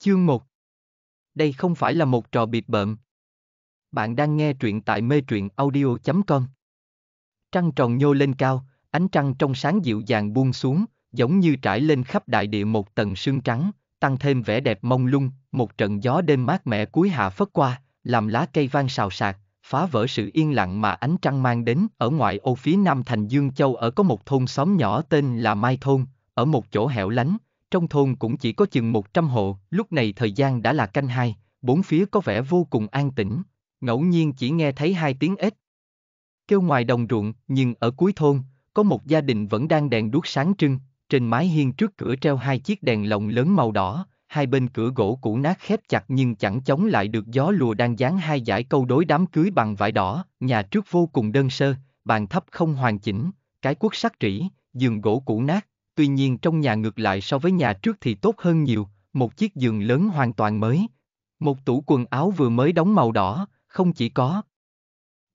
Chương 1 Đây không phải là một trò bịp bợm. Bạn đang nghe truyện tại mê truyện audio.com Trăng tròn nhô lên cao, ánh trăng trong sáng dịu dàng buông xuống, giống như trải lên khắp đại địa một tầng sương trắng, tăng thêm vẻ đẹp mông lung, một trận gió đêm mát mẻ cuối hạ phất qua, làm lá cây vang xào xạc, phá vỡ sự yên lặng mà ánh trăng mang đến. Ở ngoại ô phía nam thành Dương Châu ở có một thôn xóm nhỏ tên là Mai Thôn, ở một chỗ hẻo lánh, trong thôn cũng chỉ có chừng 100 hộ, lúc này thời gian đã là canh hai, bốn phía có vẻ vô cùng an tĩnh, ngẫu nhiên chỉ nghe thấy hai tiếng ếch. Kêu ngoài đồng ruộng, nhưng ở cuối thôn, có một gia đình vẫn đang đèn đuốc sáng trưng, trên mái hiên trước cửa treo hai chiếc đèn lồng lớn màu đỏ, hai bên cửa gỗ cũ nát khép chặt nhưng chẳng chống lại được gió lùa đang dán hai giải câu đối đám cưới bằng vải đỏ, nhà trước vô cùng đơn sơ, bàn thấp không hoàn chỉnh, cái cuốc sắt rỉ, giường gỗ cũ nát, tuy nhiên trong nhà ngược lại so với nhà trước thì tốt hơn nhiều, một chiếc giường lớn hoàn toàn mới, một tủ quần áo vừa mới đóng màu đỏ, không chỉ có.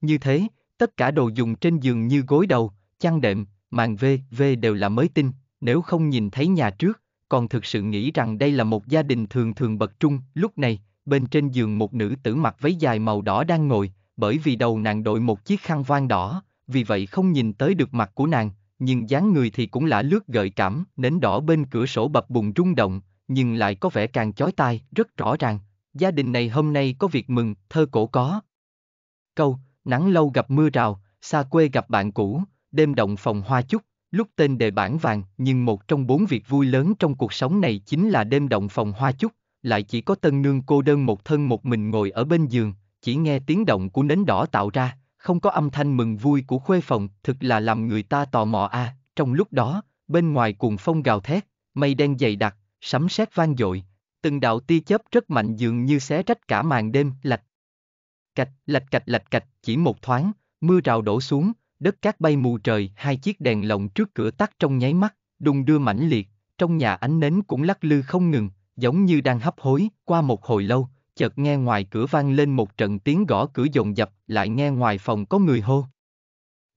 Như thế, tất cả đồ dùng trên giường như gối đầu, chăn đệm, màn vê, vê đều là mới tinh, nếu không nhìn thấy nhà trước, còn thực sự nghĩ rằng đây là một gia đình thường thường bậc trung, lúc này, bên trên giường một nữ tử mặc váy dài màu đỏ đang ngồi, bởi vì đầu nàng đội một chiếc khăn voan đỏ, vì vậy không nhìn tới được mặt của nàng, nhưng dáng người thì cũng lả lướt gợi cảm, nến đỏ bên cửa sổ bập bùng rung động, nhưng lại có vẻ càng chói tai, rất rõ ràng, gia đình này hôm nay có việc mừng, thơ cổ có. Câu, nắng lâu gặp mưa rào, xa quê gặp bạn cũ, đêm động phòng hoa chúc, lúc tên đề bản vàng, nhưng một trong bốn việc vui lớn trong cuộc sống này chính là đêm động phòng hoa chúc, lại chỉ có tân nương cô đơn một thân một mình ngồi ở bên giường, chỉ nghe tiếng động của nến đỏ tạo ra, không có âm thanh mừng vui của khuê phòng, thực là làm người ta tò mò a. À. Trong lúc đó, bên ngoài cuồng phong gào thét, mây đen dày đặc, sấm sét vang dội, từng đạo tia chớp rất mạnh dường như xé rách cả màn đêm, lạch. Cạch, lạch cạch lạch cạch, chỉ một thoáng, mưa rào đổ xuống, đất cát bay mù trời, hai chiếc đèn lồng trước cửa tắt trong nháy mắt, đùng đưa mãnh liệt, trong nhà ánh nến cũng lắc lư không ngừng, giống như đang hấp hối, qua một hồi lâu, chợt nghe ngoài cửa vang lên một trận tiếng gõ cửa dồn dập, lại nghe ngoài phòng có người hô.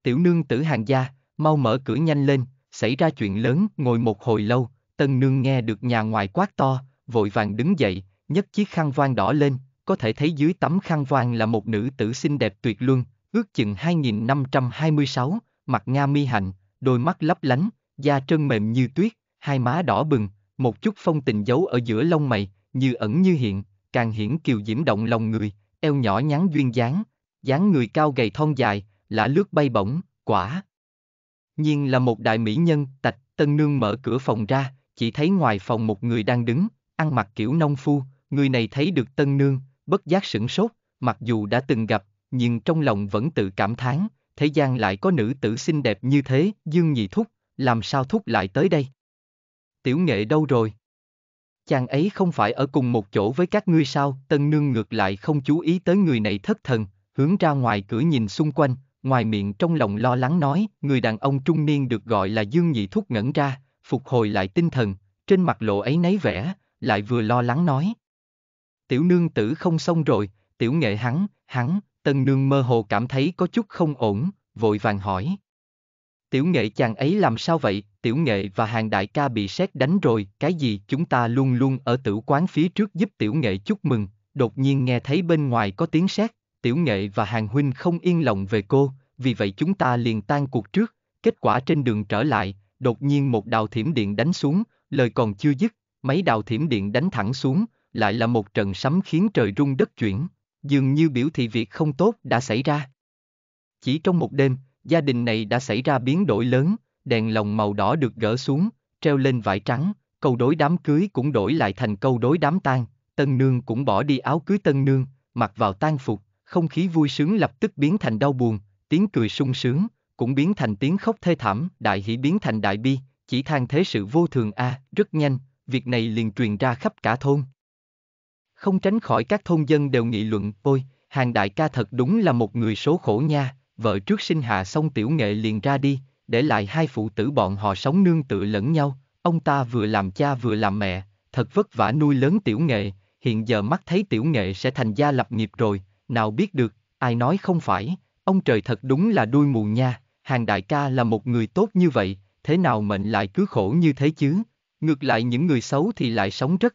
Tiểu nương tử hàng gia, mau mở cửa nhanh lên, xảy ra chuyện lớn, ngồi một hồi lâu, tân nương nghe được nhà ngoài quát to, vội vàng đứng dậy, nhấc chiếc khăn voan đỏ lên, có thể thấy dưới tấm khăn voan là một nữ tử xinh đẹp tuyệt luân, ước chừng 2526, mặt nga mi hạnh, đôi mắt lấp lánh, da trơn mềm như tuyết, hai má đỏ bừng, một chút phong tình giấu ở giữa lông mày, như ẩn như hiện, càng hiển kiều diễm động lòng người, eo nhỏ nhắn duyên dáng, dáng người cao gầy thon dài, lã lướt bay bổng, quả. Nhiên là một đại mỹ nhân, tạch, tân nương mở cửa phòng ra, chỉ thấy ngoài phòng một người đang đứng, ăn mặc kiểu nông phu, người này thấy được tân nương, bất giác sửng sốt, mặc dù đã từng gặp, nhưng trong lòng vẫn tự cảm thán, thế gian lại có nữ tử xinh đẹp như thế, dương nhị thúc, làm sao thúc lại tới đây? Tiểu nghệ đâu rồi? Chàng ấy không phải ở cùng một chỗ với các ngươi sao, tân nương ngược lại không chú ý tới người này thất thần, hướng ra ngoài cửa nhìn xung quanh, ngoài miệng trong lòng lo lắng nói, người đàn ông trung niên được gọi là Dương Nhị Thúc ngẩn ra, phục hồi lại tinh thần, trên mặt lộ ấy nấy vẻ, lại vừa lo lắng nói. Tiểu nương tử không xong rồi, tiểu nghệ hắn, hắn, tân nương mơ hồ cảm thấy có chút không ổn, vội vàng hỏi tiểu nghệ chàng ấy làm sao vậy, tiểu nghệ và hàng đại ca bị xét đánh rồi, cái gì chúng ta luôn luôn ở tử quán phía trước giúp tiểu nghệ chúc mừng, đột nhiên nghe thấy bên ngoài có tiếng xét. tiểu nghệ và hàng huynh không yên lòng về cô, vì vậy chúng ta liền tan cuộc trước, kết quả trên đường trở lại, đột nhiên một đào thiểm điện đánh xuống, lời còn chưa dứt, mấy đào thiểm điện đánh thẳng xuống, lại là một trận sấm khiến trời rung đất chuyển, dường như biểu thị việc không tốt đã xảy ra. Chỉ trong một đêm, Gia đình này đã xảy ra biến đổi lớn, đèn lồng màu đỏ được gỡ xuống, treo lên vải trắng, câu đối đám cưới cũng đổi lại thành câu đối đám tang, tân nương cũng bỏ đi áo cưới tân nương, mặc vào tang phục, không khí vui sướng lập tức biến thành đau buồn, tiếng cười sung sướng, cũng biến thành tiếng khóc thê thảm, đại hỷ biến thành đại bi, chỉ than thế sự vô thường a, à, rất nhanh, việc này liền truyền ra khắp cả thôn. Không tránh khỏi các thôn dân đều nghị luận, ôi, hàng đại ca thật đúng là một người số khổ nha, vợ trước sinh hạ xong tiểu nghệ liền ra đi, để lại hai phụ tử bọn họ sống nương tựa lẫn nhau, ông ta vừa làm cha vừa làm mẹ, thật vất vả nuôi lớn tiểu nghệ, hiện giờ mắt thấy tiểu nghệ sẽ thành gia lập nghiệp rồi, nào biết được, ai nói không phải, ông trời thật đúng là đuôi mù nha, hàng đại ca là một người tốt như vậy, thế nào mệnh lại cứ khổ như thế chứ, ngược lại những người xấu thì lại sống rất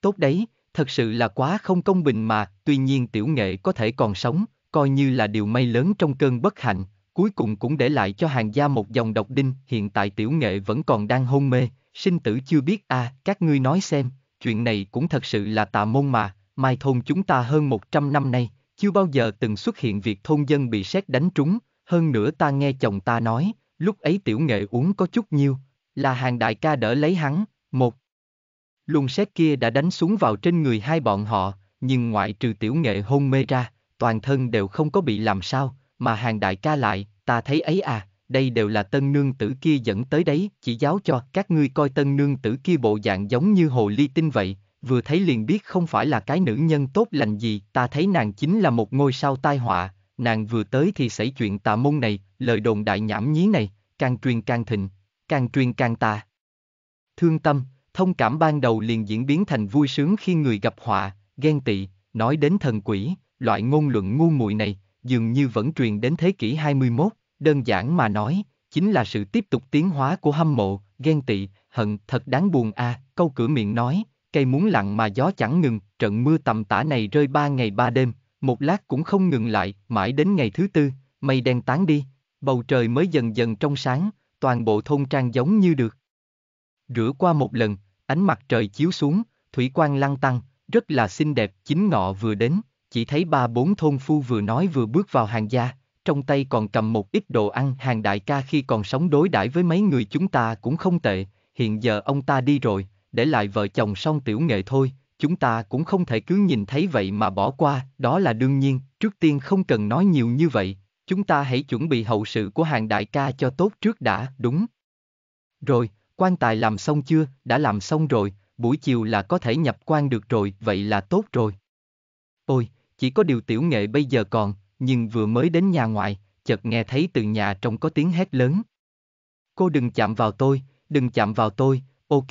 tốt đấy, thật sự là quá không công bình mà, tuy nhiên tiểu nghệ có thể còn sống, coi như là điều may lớn trong cơn bất hạnh, cuối cùng cũng để lại cho hàng gia một dòng độc đinh, hiện tại tiểu nghệ vẫn còn đang hôn mê, sinh tử chưa biết à, các ngươi nói xem, chuyện này cũng thật sự là tà môn mà, mai thôn chúng ta hơn 100 năm nay, chưa bao giờ từng xuất hiện việc thôn dân bị xét đánh trúng, hơn nữa ta nghe chồng ta nói, lúc ấy tiểu nghệ uống có chút nhiều, là hàng đại ca đỡ lấy hắn, một. Luồng xét kia đã đánh xuống vào trên người hai bọn họ, nhưng ngoại trừ tiểu nghệ hôn mê ra, toàn thân đều không có bị làm sao, mà hàng đại ca lại, ta thấy ấy à, đây đều là tân nương tử kia dẫn tới đấy, chỉ giáo cho các ngươi coi tân nương tử kia bộ dạng giống như hồ ly tinh vậy, vừa thấy liền biết không phải là cái nữ nhân tốt lành gì, ta thấy nàng chính là một ngôi sao tai họa, nàng vừa tới thì xảy chuyện tà môn này, lời đồn đại nhảm nhí này, càng truyền càng thịnh, càng truyền càng tà. Thương tâm, thông cảm ban đầu liền diễn biến thành vui sướng khi người gặp họa, ghen tị, nói đến thần quỷ, loại ngôn luận ngu muội này dường như vẫn truyền đến thế kỷ 21, đơn giản mà nói, chính là sự tiếp tục tiến hóa của hâm mộ, ghen tị, hận, thật đáng buồn a, à, câu cửa miệng nói, cây muốn lặng mà gió chẳng ngừng, trận mưa tầm tã này rơi ba ngày ba đêm, một lát cũng không ngừng lại, mãi đến ngày thứ tư, mây đen tán đi, bầu trời mới dần dần trong sáng, toàn bộ thôn trang giống như được. Rửa qua một lần, ánh mặt trời chiếu xuống, thủy quang lăng tăng, rất là xinh đẹp chính ngọ vừa đến, chỉ thấy ba bốn thôn phu vừa nói vừa bước vào hàng gia, trong tay còn cầm một ít đồ ăn hàng đại ca khi còn sống đối đãi với mấy người chúng ta cũng không tệ, hiện giờ ông ta đi rồi, để lại vợ chồng song tiểu nghệ thôi, chúng ta cũng không thể cứ nhìn thấy vậy mà bỏ qua, đó là đương nhiên, trước tiên không cần nói nhiều như vậy, chúng ta hãy chuẩn bị hậu sự của hàng đại ca cho tốt trước đã, đúng. Rồi, quan tài làm xong chưa, đã làm xong rồi, buổi chiều là có thể nhập quan được rồi, vậy là tốt rồi. Ôi, chỉ có điều tiểu nghệ bây giờ còn, nhưng vừa mới đến nhà ngoại, chợt nghe thấy từ nhà trong có tiếng hét lớn. Cô đừng chạm vào tôi, đừng chạm vào tôi, ok,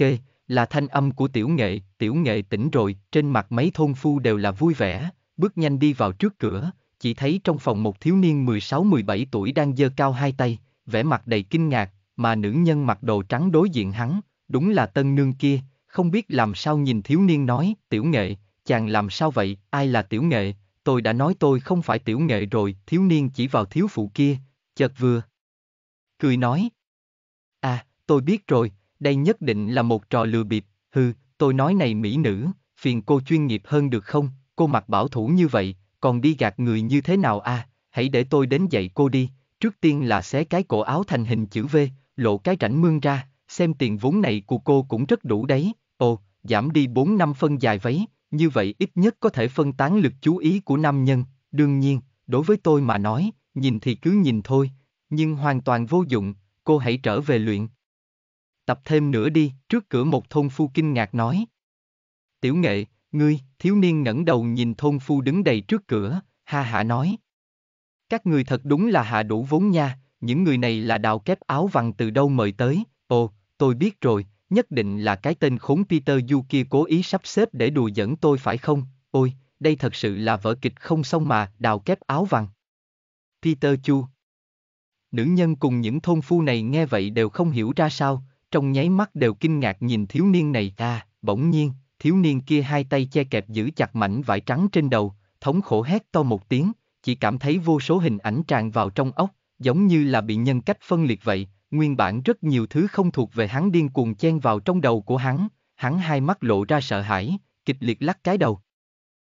là thanh âm của tiểu nghệ, tiểu nghệ tỉnh rồi, trên mặt mấy thôn phu đều là vui vẻ, bước nhanh đi vào trước cửa, chỉ thấy trong phòng một thiếu niên 16-17 tuổi đang giơ cao hai tay, vẻ mặt đầy kinh ngạc, mà nữ nhân mặc đồ trắng đối diện hắn, đúng là tân nương kia, không biết làm sao nhìn thiếu niên nói, tiểu nghệ, chàng làm sao vậy, ai là tiểu nghệ, tôi đã nói tôi không phải tiểu nghệ rồi, thiếu niên chỉ vào thiếu phụ kia, chợt vừa. Cười nói. À, tôi biết rồi, đây nhất định là một trò lừa bịp, hừ, tôi nói này mỹ nữ, phiền cô chuyên nghiệp hơn được không, cô mặc bảo thủ như vậy, còn đi gạt người như thế nào à, hãy để tôi đến dạy cô đi, trước tiên là xé cái cổ áo thành hình chữ V, lộ cái rãnh mương ra, xem tiền vốn này của cô cũng rất đủ đấy, ồ, giảm đi 4 năm phân dài váy, như vậy ít nhất có thể phân tán lực chú ý của nam nhân, đương nhiên, đối với tôi mà nói, nhìn thì cứ nhìn thôi, nhưng hoàn toàn vô dụng, cô hãy trở về luyện. Tập thêm nữa đi, trước cửa một thôn phu kinh ngạc nói. Tiểu nghệ, ngươi, thiếu niên ngẩng đầu nhìn thôn phu đứng đầy trước cửa, ha hả nói. Các người thật đúng là hạ đủ vốn nha, những người này là đào kép áo vằn từ đâu mời tới, ồ, tôi biết rồi, nhất định là cái tên khốn Peter Du kia cố ý sắp xếp để đùa dẫn tôi phải không? Ôi, đây thật sự là vở kịch không xong mà, đào kép áo vàng. Peter Chu Nữ nhân cùng những thôn phu này nghe vậy đều không hiểu ra sao, trong nháy mắt đều kinh ngạc nhìn thiếu niên này à, bỗng nhiên, thiếu niên kia hai tay che kẹp giữ chặt mảnh vải trắng trên đầu, thống khổ hét to một tiếng, chỉ cảm thấy vô số hình ảnh tràn vào trong óc, giống như là bị nhân cách phân liệt vậy, nguyên bản rất nhiều thứ không thuộc về hắn điên cuồng chen vào trong đầu của hắn, hắn hai mắt lộ ra sợ hãi, kịch liệt lắc cái đầu.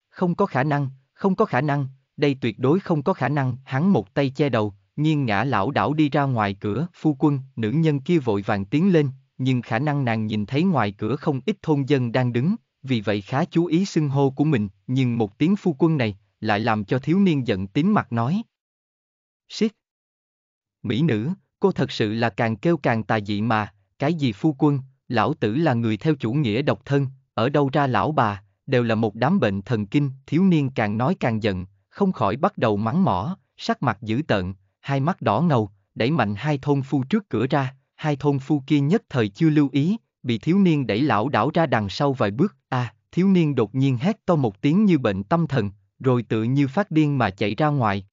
Không có khả năng, không có khả năng, đây tuyệt đối không có khả năng, hắn một tay che đầu, nghiêng ngã lão đảo đi ra ngoài cửa, phu quân, nữ nhân kia vội vàng tiến lên, nhưng khả năng nàng nhìn thấy ngoài cửa không ít thôn dân đang đứng, vì vậy khá chú ý xưng hô của mình, nhưng một tiếng phu quân này, lại làm cho thiếu niên giận tím mặt nói. Siết, Mỹ nữ, cô thật sự là càng kêu càng tà dị mà, cái gì phu quân, lão tử là người theo chủ nghĩa độc thân, ở đâu ra lão bà, đều là một đám bệnh thần kinh, thiếu niên càng nói càng giận, không khỏi bắt đầu mắng mỏ, sắc mặt dữ tợn, hai mắt đỏ ngầu, đẩy mạnh hai thôn phu trước cửa ra, hai thôn phu kia nhất thời chưa lưu ý, bị thiếu niên đẩy lão đảo ra đằng sau vài bước, a, à, thiếu niên đột nhiên hét to một tiếng như bệnh tâm thần, rồi tự như phát điên mà chạy ra ngoài.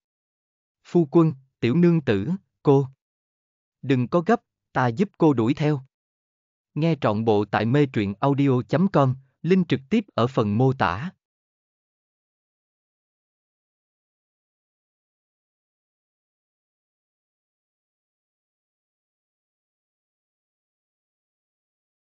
Phu quân, tiểu nương tử, cô. Đừng có gấp, ta giúp cô đuổi theo. Nghe trọn bộ tại mê truyện audio.com, link trực tiếp ở phần mô tả.